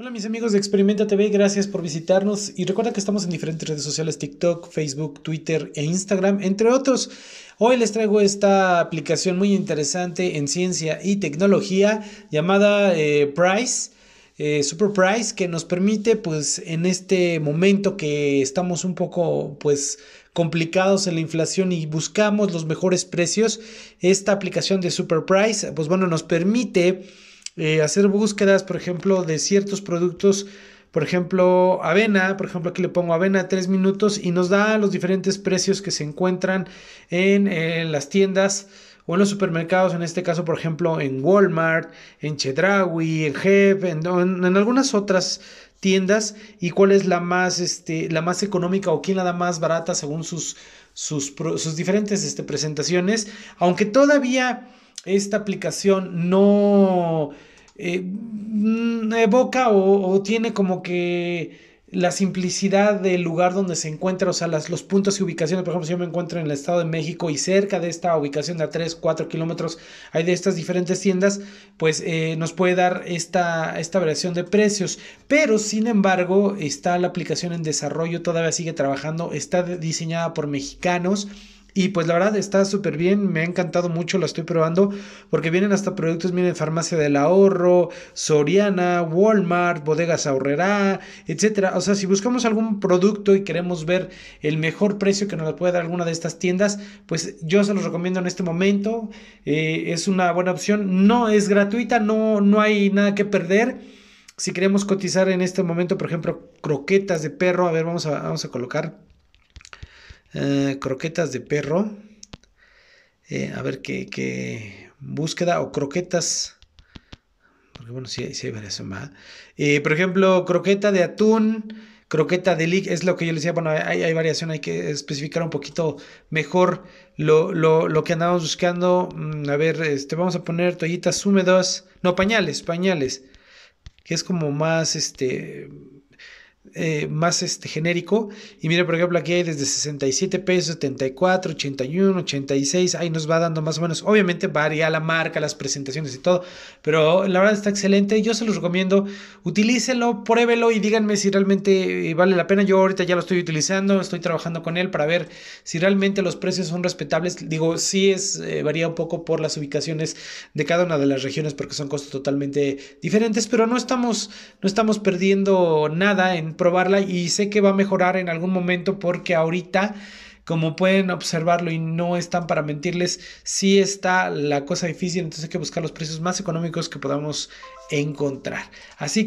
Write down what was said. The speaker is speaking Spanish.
Hola mis amigos de Experimenta TV, gracias por visitarnos y recuerda que estamos en diferentes redes sociales, TikTok, Facebook, Twitter e Instagram, entre otros. Hoy les traigo esta aplicación muy interesante en ciencia y tecnología llamada eh, Price. Eh, Super Price que nos permite pues en este momento que estamos un poco pues complicados en la inflación y buscamos los mejores precios esta aplicación de Super Price pues bueno nos permite eh, hacer búsquedas, por ejemplo, de ciertos productos por ejemplo, avena, por ejemplo, aquí le pongo avena tres minutos y nos da los diferentes precios que se encuentran en, las tiendas o en los supermercados, en este caso, por ejemplo, en Walmart, en Chedrawi, en Jeff, en, algunas otras tiendas y cuál es la más, este, la más económica o quién la da más barata según sus, sus, diferentes este, presentaciones, aunque todavía esta aplicación no eh, mm, evoca o, tiene como que la simplicidad del lugar donde se encuentra, o sea, los puntos y ubicaciones, por ejemplo, si yo me encuentro en el Estado de México y cerca de esta ubicación de a 3, 4 kilómetros hay de estas diferentes tiendas, pues eh, nos puede dar esta variación de precios. Pero, sin embargo, está la aplicación en desarrollo, todavía sigue trabajando, está diseñada por mexicanos y pues la verdad está súper bien, me ha encantado mucho, la estoy probando porque vienen hasta productos, miren, Farmacia del Ahorro, Soriana, Walmart, Bodegas Ahorrera, etc. O sea, si buscamos algún producto y queremos ver el mejor precio que nos puede dar alguna de estas tiendas, pues yo se los recomiendo en este momento. Eh, es una buena opción, no es gratuita, no, no hay nada que perder. Si queremos cotizar en este momento, por ejemplo, croquetas de perro, a ver, vamos vamos a colocar eh, croquetas de perro. Eh, a ver qué, búsqueda o croquetas. Porque bueno, sí, hay variación eh, por ejemplo, croqueta de atún, croqueta de lic, es lo que yo le decía. Bueno, hay, variación, hay que especificar un poquito mejor lo, que andamos buscando. Mm, a ver, este, vamos a poner toallitas húmedas, no, pañales, pañales, que es como más este eh, más este, genérico. Y mire por ejemplo, aquí hay desde 67 pesos, 74, 81, 86. Ahí nos va dando más o menos. Obviamente varía la marca, las presentaciones y todo. Pero la verdad está excelente. Yo se los recomiendo. Utilícelo, pruébelo y díganme si realmente eh, vale la pena. Yo ahorita ya lo estoy utilizando, estoy trabajando con él para ver si realmente los precios son respetables. Digo, si es, eh, varía un poco por las ubicaciones de cada una de las regiones porque son costos totalmente diferentes. Pero no estamos, no estamos perdiendo nada en probarla y sé que va a mejorar en algún momento porque ahorita como pueden observarlo y no están para mentirles, si está la cosa difícil, entonces hay que buscar los precios más económicos que podamos encontrar. Así que